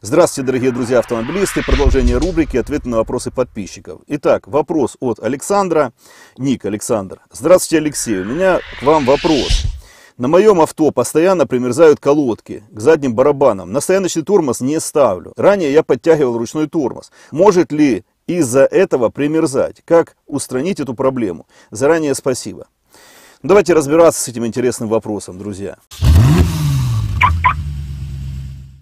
Здравствуйте, дорогие друзья автомобилисты. Продолжение рубрики «Ответы на вопросы подписчиков». Итак, вопрос от Александра. Ник Александр. Здравствуйте, Алексей. У меня к вам вопрос. На моем авто постоянно примерзают колодки к задним барабанам. На тормоз не ставлю. Ранее я подтягивал ручной тормоз. Может ли из-за этого примерзать? Как устранить эту проблему? Заранее спасибо. Давайте разбираться с этим интересным вопросом, Друзья.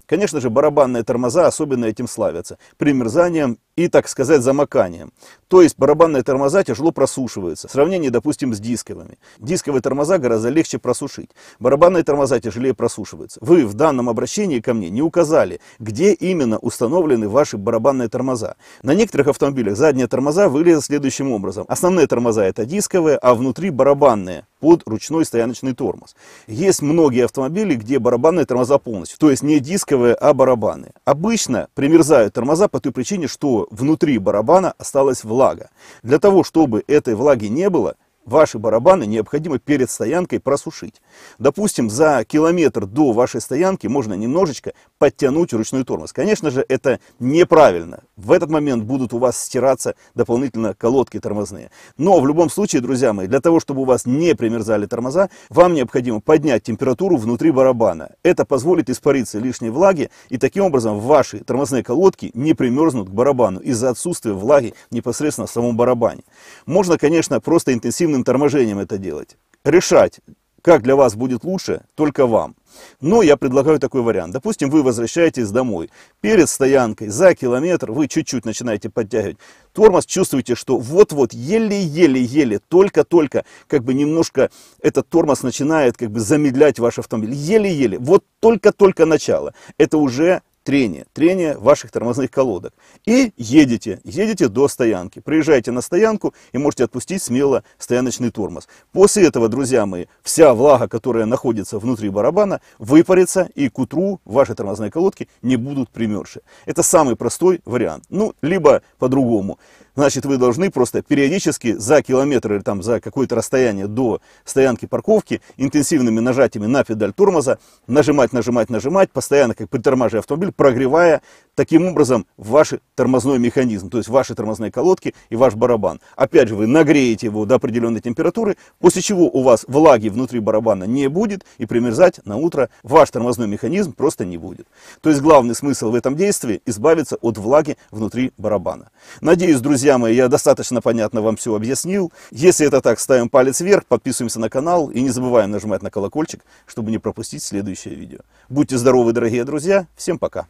Конечно же, барабанные тормоза особенно этим славятся, примерзанием и, так сказать, замоканием. То есть барабанные тормоза тяжело просушиваются. В сравнении, допустим, с дисковыми. Дисковые тормоза гораздо легче просушить. Барабанные тормоза тяжелее просушиваются. Вы в данном обращении ко мне не указали, где именно установлены ваши барабанные тормоза. На некоторых автомобилях задние тормоза выглядят следующим образом. Основные тормоза это дисковые, а внутри барабанные под ручной стояночный тормоз. Есть многие автомобили, где барабанные тормоза полностью. То есть не дисковые, а барабанные. Обычно примерзают тормоза по той причине, что внутри барабана осталась влага. Для того, чтобы этой влаги не было, ваши барабаны необходимо перед стоянкой просушить. Допустим, за километр до вашей стоянки можно немножечко подтянуть ручной тормоз. Конечно же, это неправильно. В этот момент будут у вас стираться дополнительно колодки тормозные. Но в любом случае, друзья мои, для того, чтобы у вас не примерзали тормоза, вам необходимо поднять температуру внутри барабана. Это позволит испариться лишней влаги, и таким образом ваши тормозные колодки не примерзнут к барабану из-за отсутствия влаги непосредственно в самом барабане. Можно, конечно, просто интенсивно полным торможением это делать. Решать, как для вас будет лучше, только вам. Но я предлагаю такой вариант. Допустим, вы возвращаетесь домой. Перед стоянкой за километр вы чуть-чуть начинаете подтягивать. Тормоз чувствуете, что вот-вот, еле-еле-еле, только-только, как бы немножко этот тормоз начинает как бы замедлять ваш автомобиль. Еле-еле, вот только-только начало. Это уже трение, трение ваших тормозных колодок. И едете, едете до стоянки. Приезжаете на стоянку и можете отпустить смело стояночный тормоз. После этого, друзья мои, вся влага, которая находится внутри барабана, выпарится и к утру ваши тормозные колодки не будут примерзшие. Это самый простой вариант. Ну, либо по-другому значит, вы должны просто периодически за километр или там за какое-то расстояние до стоянки парковки интенсивными нажатиями на педаль тормоза нажимать, нажимать, нажимать, постоянно, как при автомобиль, прогревая таким образом ваш тормозной механизм, то есть ваши тормозные колодки и ваш барабан. Опять же, вы нагреете его до определенной температуры, после чего у вас влаги внутри барабана не будет, и примерзать на утро ваш тормозной механизм просто не будет. То есть главный смысл в этом действии – избавиться от влаги внутри барабана. Надеюсь, друзья мои, я достаточно понятно вам все объяснил. Если это так, ставим палец вверх, подписываемся на канал и не забываем нажимать на колокольчик, чтобы не пропустить следующее видео. Будьте здоровы, дорогие друзья, всем пока!